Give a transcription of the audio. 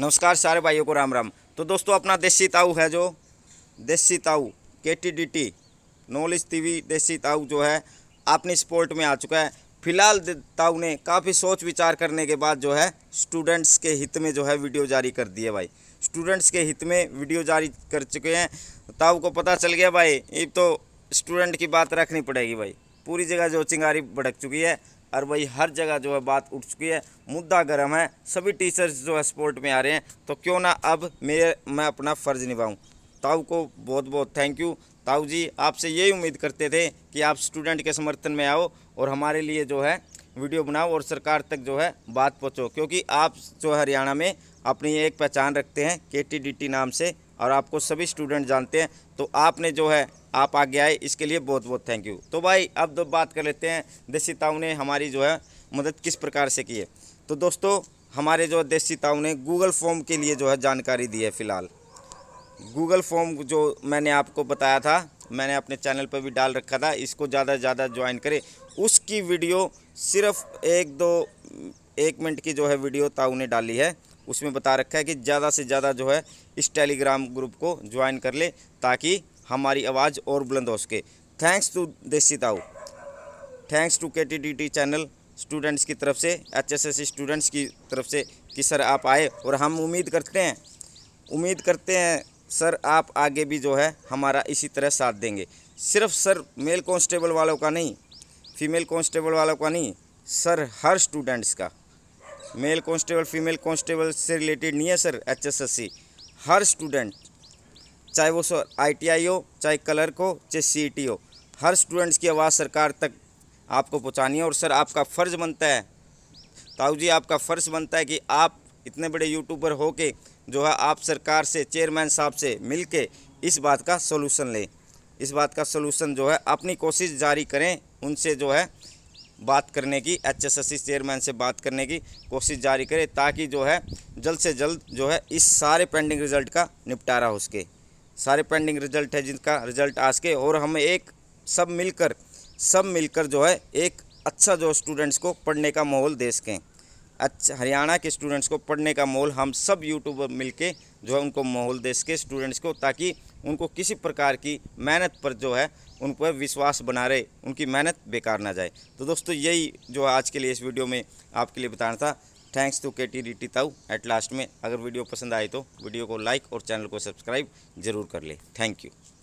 नमस्कार सारे भाइयों को राम राम तो दोस्तों अपना देसी ताऊ है जो Desi Tau K T D T knowledge TV Desi Tau जो है आपने स्पोर्ट में आ चुका है फिलहाल ताऊ ने काफ़ी सोच विचार करने के बाद जो है स्टूडेंट्स के हित में जो है वीडियो जारी कर दी है भाई स्टूडेंट्स के हित में वीडियो जारी कर चुके हैं ताऊ को पता चल गया भाई ये तो स्टूडेंट की बात रखनी पड़ेगी भाई पूरी जगह जो चिंगारी भड़क चुकी है और भाई हर जगह जो है बात उठ चुकी है मुद्दा गर्म है सभी टीचर्स जो है स्पोर्ट में आ रहे हैं तो क्यों ना अब मेरे मैं अपना फ़र्ज़ निभाऊँ ताऊ को बहुत बहुत थैंक यू ताऊ जी आपसे यही उम्मीद करते थे कि आप स्टूडेंट के समर्थन में आओ और हमारे लिए जो है वीडियो बनाओ और सरकार तक जो है बात पहुँचो क्योंकि आप जो हरियाणा में अपनी एक पहचान रखते हैं के नाम से और आपको सभी स्टूडेंट जानते हैं तो आपने जो है आप आगे आए इसके लिए बहुत बहुत थैंक यू तो भाई अब दो बात कर लेते हैं देसीताओं ने हमारी जो है मदद किस प्रकार से की है तो दोस्तों हमारे जो देसीताओं ने गूगल फॉर्म के लिए जो है जानकारी दी है फिलहाल गूगल फॉर्म जो मैंने आपको बताया था मैंने अपने चैनल पर भी डाल रखा था इसको ज़्यादा से ज़्यादा ज्वाइन करें उसकी वीडियो सिर्फ एक दो एक मिनट की जो है वीडियो ताऊ ने डाली है उसमें बता रखा है कि ज़्यादा से ज़्यादा जो है इस टेलीग्राम ग्रुप को ज्वाइन कर ले ताकि हमारी आवाज़ और बुलंद हो सके thanks to Desi Tau thanks to K T T T channel students की तरफ से एच एस एस स्टूडेंट्स की तरफ से कि सर आप आए और हम उम्मीद करते हैं उम्मीद करते हैं सर आप आगे भी जो है हमारा इसी तरह साथ देंगे सिर्फ सर मेल कांस्टेबल वालों का नहीं फीमेल कांस्टेबल वालों का नहीं सर हर स्टूडेंट्स का मेल कांस्टेबल फीमेल कांस्टेबल से रिलेटेड नहीं है सर एचएसएससी हर स्टूडेंट चाहे वो सर आई हो चाहे कलर हो चाहे सी हो हर स्टूडेंट्स की आवाज़ सरकार तक आपको पहुँचानी है और सर आपका फ़र्ज़ बनता है ताऊ जी आपका फ़र्ज़ बनता है कि आप इतने बड़े यूट्यूबर हो के जो है आप सरकार से चेयरमैन साहब से मिल के इस बात का सोलूसन लें इस बात का सोलूसन जो है अपनी कोशिश जारी करें उनसे जो है बात करने की एच एस एस चेयरमैन से बात करने की कोशिश जारी करें ताकि जो है जल्द से जल्द जो है इस सारे पेंडिंग रिजल्ट का निपटारा हो सके सारे पेंडिंग रिजल्ट है जिनका रिजल्ट आ सके और हम एक सब मिलकर सब मिलकर जो है एक अच्छा जो स्टूडेंट्स को पढ़ने का माहौल दे सकें अच्छा हरियाणा के स्टूडेंट्स को पढ़ने का माहौल हम सब यूट्यूबर मिलके जो है उनको माहौल देश के स्टूडेंट्स को ताकि उनको किसी प्रकार की मेहनत पर जो है उन पर विश्वास बना रहे उनकी मेहनत बेकार ना जाए तो दोस्तों यही जो आज के लिए इस वीडियो में आपके लिए बताना था thanks to K T D T Tau at last में अगर वीडियो पसंद आए तो वीडियो को लाइक और चैनल को सब्सक्राइब जरूर कर ले थैंक यू